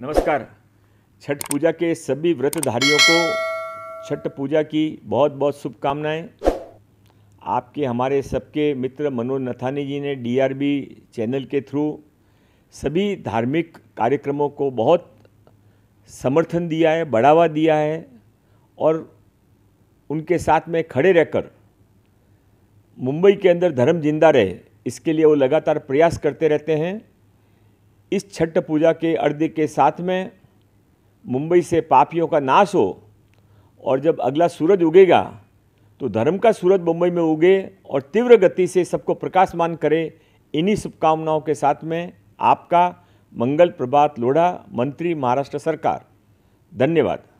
नमस्कार छठ पूजा के सभी व्रतधारियों को छठ पूजा की बहुत बहुत शुभकामनाएं आपके हमारे सबके मित्र मनोज नथानी जी ने डीआरबी चैनल के थ्रू सभी धार्मिक कार्यक्रमों को बहुत समर्थन दिया है बढ़ावा दिया है और उनके साथ में खड़े रहकर मुंबई के अंदर धर्म जिंदा रहे इसके लिए वो लगातार प्रयास करते रहते हैं इस छठ पूजा के अर्ध्य के साथ में मुंबई से पापियों का नाश हो और जब अगला सूरज उगेगा तो धर्म का सूरज मुंबई में उगे और तीव्र गति से सबको प्रकाशमान करे इन्हीं शुभकामनाओं के साथ में आपका मंगल प्रभात लोढ़ा मंत्री महाराष्ट्र सरकार धन्यवाद